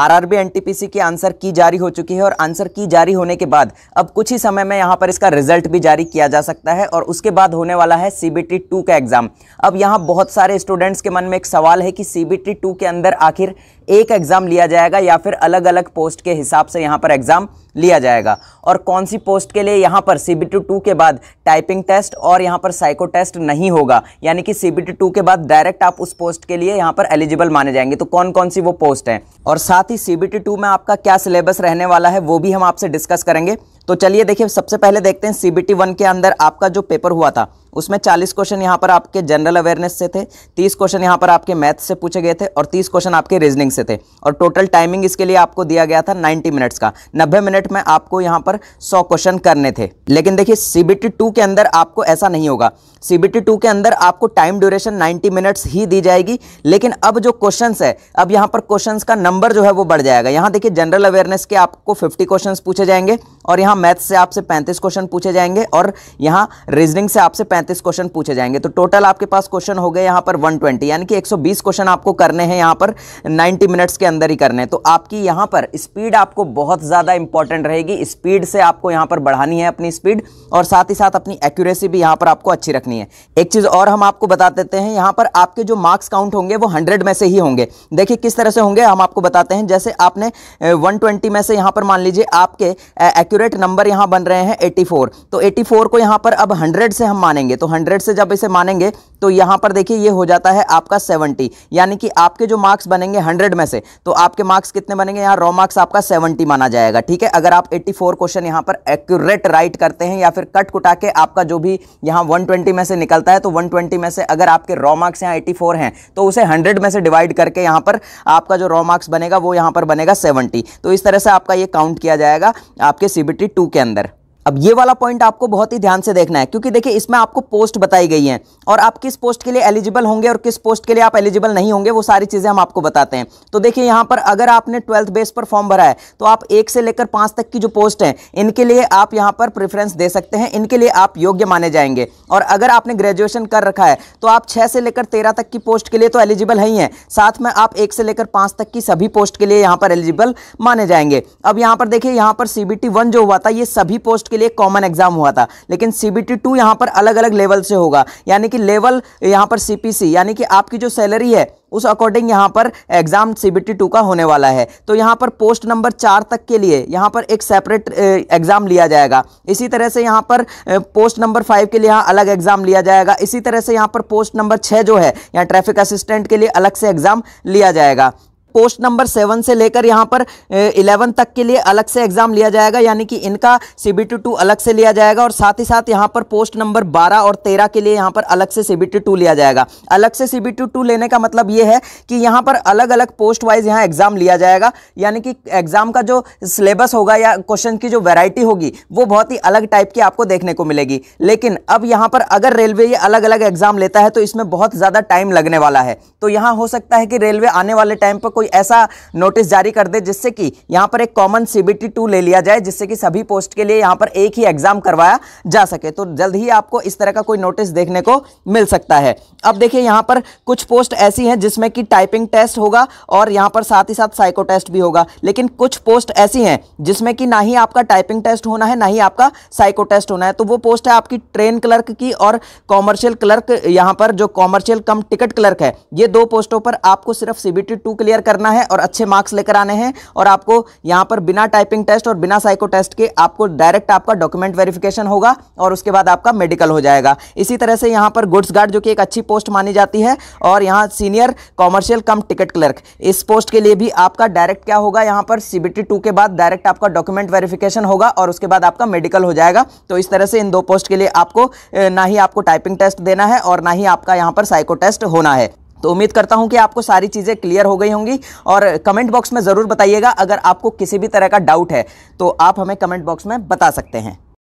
RRB NTPC की answer की जारी हो चुकी है और आंसर की जारी होने के बाद अब कुछ ही समय में यहाँ पर इसका रिजल्ट भी जारी किया जा सकता है और उसके बाद होने वाला है सीबीटी टू का एग्जाम अब यहाँ बहुत सारे स्टूडेंट्स के मन में एक सवाल है कि सीबीटी टू के अंदर आखिर एक एग्जाम लिया जाएगा या फिर अलग अलग पोस्ट के हिसाब से यहाँ पर एग्जाम लिया जाएगा और कौन सी पोस्ट के लिए यहाँ पर सी बी टू के बाद टाइपिंग टेस्ट और यहाँ पर साइको टेस्ट नहीं होगा यानी कि सी बी टू के बाद डायरेक्ट आप उस पोस्ट के लिए यहाँ पर एलिजिबल माने जाएंगे तो कौन कौन सी वो पोस्ट हैं और साथ ही सी बी टू में आपका क्या सिलेबस रहने वाला है वो भी हम आपसे डिस्कस करेंगे तो चलिए देखिए सबसे पहले देखते हैं सी बी टी वन के अंदर आपका जो पेपर हुआ था उसमें 40 क्वेश्चन यहाँ पर आपके जनरल अवेयरनेस से थे 30 क्वेश्चन यहाँ पर आपके मैथ्स से पूछे गए थे और 30 क्वेश्चन आपके रीजनिंग से थे और टोटल टाइमिंग इसके लिए आपको दिया गया था 90 मिनट्स का 90 मिनट में आपको यहाँ पर 100 क्वेश्चन करने थे लेकिन देखिए सी बी के अंदर आपको ऐसा नहीं होगा सी बी के अंदर आपको टाइम ड्यूरेशन नाइन्टी मिनट्स ही दी जाएगी लेकिन अब जो क्वेश्चन है अब यहाँ पर क्वेश्चन का नंबर जो है वो बढ़ जाएगा यहाँ देखिए जनरल अवेयरनेस के आपको फिफ्टी क्वेश्चन पूछे जाएंगे और यहाँ मैथ्स से आपसे पैंतीस क्वेश्चन पूछे जाएंगे और यहाँ रीजनिंग से आपसे 135 क्वेश्चन पूछे जाएंगे तो टोटल आपके पास क्वेश्चन हो गए यहाँ पर 120 ट्वेंटी यानी कि 120 क्वेश्चन आपको करने हैं यहाँ पर 90 मिनट्स के अंदर ही करने हैं तो आपकी यहाँ पर स्पीड आपको बहुत ज़्यादा इंपॉर्टेंट रहेगी स्पीड से आपको यहाँ पर बढ़ानी है अपनी स्पीड और साथ ही साथ अपनी एक्यूरेसी भी यहाँ पर आपको अच्छी रखनी है एक चीज़ और हम आपको बता देते हैं यहाँ पर आपके जो मार्क्स काउंट होंगे वो हंड्रेड में से ही होंगे देखिए किस तरह से होंगे हम आपको बताते हैं जैसे आपने वन में से यहाँ पर मान लीजिए आपके एक्यूरेट नंबर यहाँ बन रहे हैं एट्टी तो एट्टी को यहाँ पर अब हंड्रेड से हम मानेंगे मानेंगे तो हंड्रेड से जब इसे मानेंगे तो यहां पर देखिए ये हो जाता है आपका सेवनटी यानी कि आपके जो मार्क्स बनेंगे हंड्रेड में से तो आपके मार्क्स कितने बनेंगे यहाँ रॉ मार्क्स आपका सेवेंटी माना जाएगा ठीक है अगर आप एट्टी फोर क्वेश्चन यहाँ पर एक्यूरेट राइट करते हैं या फिर कट कुटा के आपका जो भी यहाँ वन ट्वेंटी में से निकलता है तो वन ट्वेंटी में से अगर आपके रॉ मार्क्स यहाँ एट्टी फोर हैं तो उसे हंड्रेड में से डिवाइड करके यहाँ पर आपका जो रॉ मार्क्स बनेगा वो यहाँ पर बनेगा सेवेंटी तो इस तरह से आपका ये काउंट किया जाएगा आपके सी बी के अंदर अब ये वाला पॉइंट आपको बहुत ही ध्यान से देखना है क्योंकि देखिए इसमें आपको पोस्ट बताई गई है और आप किस पोस्ट के लिए एलिजिबल होंगे और किस पोस्ट के लिए आप एलिजिबल नहीं होंगे वो सारी चीज़ें हम आपको बताते हैं तो देखिए यहाँ पर अगर आपने ट्वेल्थ बेस पर फॉर्म भरा है तो आप एक से लेकर पाँच तक की जो पोस्ट हैं इनके लिए आप यहाँ पर प्रेफरेंस दे सकते हैं इनके लिए आप योग्य माने जाएंगे और अगर आपने ग्रेजुएशन कर रखा है तो आप छः से लेकर तेरह तक की पोस्ट के लिए तो एलिजिबल ही हैं साथ में आप एक से लेकर पाँच तक की सभी पोस्ट के लिए यहाँ पर एलिजिबल माने जाएंगे अब यहाँ पर देखिए यहाँ पर सी बी हुआ था ये सभी पोस्ट के लिए कॉमन एग्जाम हुआ था लेकिन सी बी यहां पर अलग अलग लेवल से होगा यानी कि लेवल यहाँ पर सी यानी कि आपकी जो सैलरी है उस अकॉर्डिंग यहाँ पर एग्ज़ाम सी बी टू का होने वाला है तो यहाँ पर पोस्ट नंबर चार तक के लिए यहाँ पर एक सेपरेट एग्ज़ाम लिया जाएगा इसी तरह से यहाँ पर पोस्ट नंबर फाइव के लिए यहाँ अलग एग्ज़ाम लिया जाएगा इसी तरह से यहाँ पर पोस्ट नंबर छः जो है यहाँ ट्रैफिक असिस्टेंट के लिए अलग से एग्ज़ाम लिया जाएगा पोस्ट नंबर सेवन से लेकर यहाँ पर इलेवन तक के लिए अलग से एग्जाम लिया जाएगा यानी कि इनका सी बी टू अलग से लिया जाएगा और साथ ही साथ यहाँ पर पोस्ट नंबर बारह और तेरह के लिए यहाँ पर अलग से सी बी टू लिया जाएगा अलग से सी बी टू लेने का मतलब ये है कि यहाँ पर अलग अलग पोस्ट वाइज यहाँ एग्जाम लिया जाएगा यानी कि एग्जाम का जो सिलेबस होगा या क्वेश्चन की जो वेराइटी होगी वो बहुत ही अलग टाइप की आपको देखने को मिलेगी लेकिन अब यहाँ पर अगर रेलवे ये अलग अलग एग्जाम लेता है तो इसमें बहुत ज़्यादा टाइम लगने वाला है तो यहाँ हो सकता है कि रेलवे आने वाले टाइम पर कोई ऐसा नोटिस जारी कर दे जिससे कि यहाँ पर एक कॉमन सीबीटी टू ले लिया जाए जिससे कि सभी पोस्ट के लिए यहाँ पर एक ही एग्जाम करवाया जा सके तो जल्द ही आपको इस तरह का कोई नोटिस देखने को मिल सकता है अब देखिए यहाँ पर कुछ पोस्ट ऐसी हैं जिसमें कि टाइपिंग टेस्ट होगा और यहाँ पर साथ ही साथ साइको टेस्ट भी होगा लेकिन कुछ पोस्ट ऐसी हैं जिसमें कि ना ही आपका टाइपिंग टेस्ट होना है ना ही आपका साइको टेस्ट होना है तो वो पोस्ट है आपकी ट्रेन क्लर्क की और कॉमर्शियल क्लर्क यहाँ पर जो कॉमर्शियल कम टिकट क्लर्क है ये दो पोस्टों पर आपको सिर्फ सीबीटी टू क्लियर करना है और अच्छे मार्क्स लेकर आने हैं और आपको यहाँ पर बिना टाइपिंग टेस्ट और बिना साइको टेस्ट के आपको डायरेक्ट आपका डॉक्यूमेंट वेरिफिकेशन होगा और उसके बाद आपका मेडिकल हो जाएगा इसी तरह से यहाँ पर गुड्स गार्ड जो कि एक अच्छी पोस्ट मानी जाती है और यहाँ senior commercial cum ticket clerk इस पोस्ट के लिए भी आपका डायरेक्ट क्या होगा यहाँ पर सी के बाद डायरेक्ट आपका डॉक्यूमेंट वेरिफिकेशन होगा और उसके बाद आपका मेडिकल हो जाएगा तो इस तरह से इन दो पोस्ट के लिए आपको ना ही आपको टाइपिंग टेस्ट देना है और ना ही आपका यहाँ पर साइको टेस्ट होना है तो उम्मीद करता हूं कि आपको सारी चीज़ें क्लियर हो गई होंगी और कमेंट बॉक्स में ज़रूर बताइएगा अगर आपको किसी भी तरह का डाउट है तो आप हमें कमेंट बॉक्स में बता सकते हैं